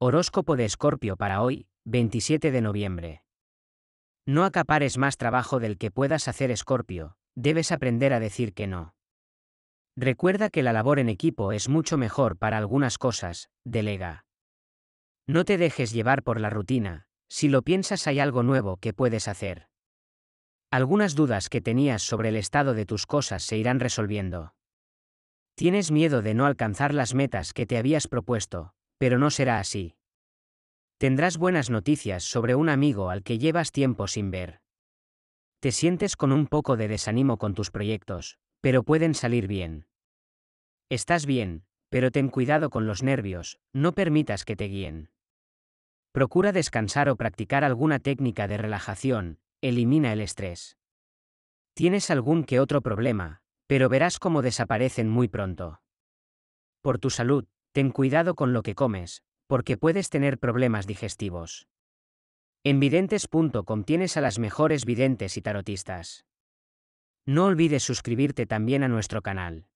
Horóscopo de Escorpio para hoy, 27 de noviembre. No acapares más trabajo del que puedas hacer Escorpio, debes aprender a decir que no. Recuerda que la labor en equipo es mucho mejor para algunas cosas, delega. No te dejes llevar por la rutina, si lo piensas hay algo nuevo que puedes hacer. Algunas dudas que tenías sobre el estado de tus cosas se irán resolviendo. Tienes miedo de no alcanzar las metas que te habías propuesto, pero no será así. Tendrás buenas noticias sobre un amigo al que llevas tiempo sin ver. Te sientes con un poco de desánimo con tus proyectos, pero pueden salir bien. Estás bien, pero ten cuidado con los nervios, no permitas que te guíen. Procura descansar o practicar alguna técnica de relajación, elimina el estrés. Tienes algún que otro problema, pero verás cómo desaparecen muy pronto. Por tu salud, Ten cuidado con lo que comes, porque puedes tener problemas digestivos. En videntes.com tienes a las mejores videntes y tarotistas. No olvides suscribirte también a nuestro canal.